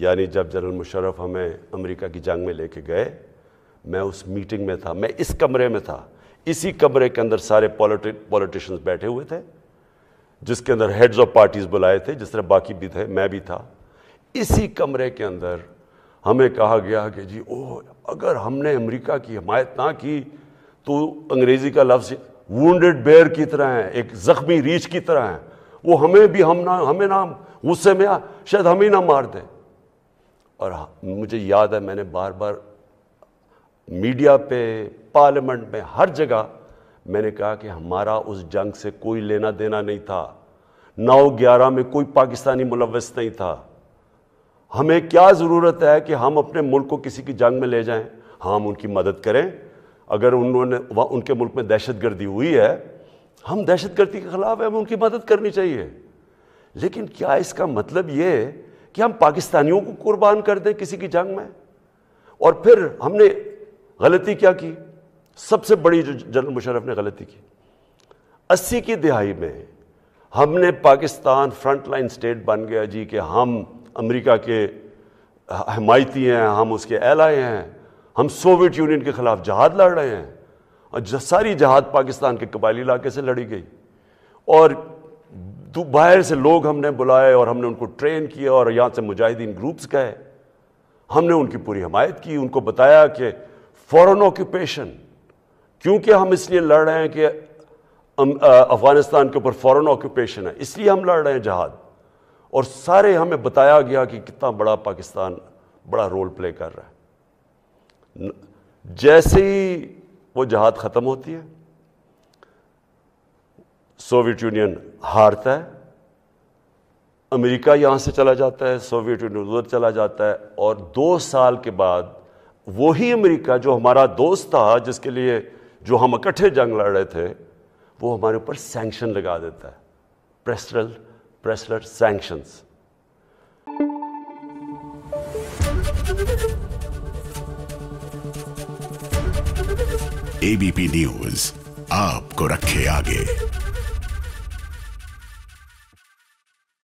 यानी जब जनरल मुशर्रफ हमें अमेरिका की जंग में लेके गए मैं उस मीटिंग में था मैं इस कमरे में था इसी कमरे के अंदर सारे पॉलिटिशियंस बैठे हुए थे जिसके अंदर हेड्स ऑफ पार्टीज़ बुलाए थे जिस तरह बाकी भी थे मैं भी था इसी कमरे के अंदर हमें कहा गया कि जी ओह अगर हमने अमेरिका की हमायत ना की तो अंग्रेज़ी का लफ्ज़ वेड बेयर की तरह है एक ज़ख्मी रीछ की तरह है वो हमें भी हम ना हमें ना गुस्से में आ शायद हम ही ना मार दें और हाँ, मुझे याद है मैंने बार बार मीडिया पे पार्लियामेंट में हर जगह मैंने कहा कि हमारा उस जंग से कोई लेना देना नहीं था नौ ग्यारह में कोई पाकिस्तानी मुलवस नहीं था हमें क्या ज़रूरत है कि हम अपने मुल्क को किसी की जंग में ले जाएं हाँ, हम उनकी मदद करें अगर उन्होंने उनके मुल्क में दहशत गर्दी हुई है हम दहशत गर्दी के ख़िलाफ़ है हमें उनकी मदद करनी चाहिए लेकिन क्या इसका मतलब ये कि हम पाकिस्तानियों को कुर्बान कर दें किसी की जंग में और फिर हमने गलती क्या की सबसे बड़ी जो जनरल मुशरफ ने गलती की अस्सी की दिहाई में हमने पाकिस्तान फ्रंट लाइन स्टेट बन गया जी कि हम अमेरिका के हमायती हैं हम उसके एलाए हैं हम सोवियत यूनियन के ख़िलाफ़ जहाद लड़ रहे हैं और सारी जहाद पाकिस्तान के कबायली इलाके से लड़ी गई और तो बाहर से लोग हमने बुलाए और हमने उनको ट्रेन किया और यहाँ से मुजाहिदीन ग्रुप्स गए हमने उनकी पूरी हमायत की उनको बताया कि फॉरन ऑक्यूपेशन क्योंकि हम इसलिए लड़ रहे हैं कि अफ़गानिस्तान के ऊपर फॉरन ऑक्यूपेशन है इसलिए हम लड़ रहे हैं जहाद और सारे हमें बताया गया कि कितना बड़ा पाकिस्तान बड़ा रोल प्ले कर रहा है जैसे ही वो जहाद ख़त्म होती है सोवियत यूनियन हारता है अमेरिका यहाँ से चला जाता है सोवियत यूनियन उधर चला जाता है और दो साल के बाद वही अमेरिका जो हमारा दोस्त था जिसके लिए जो हम इकट्ठे जंग लड़ रहे थे वो हमारे ऊपर सैंक्शन लगा देता है प्रेसरल प्रेसलर सैंक्शंस एबीपी न्यूज आपको रखे आगे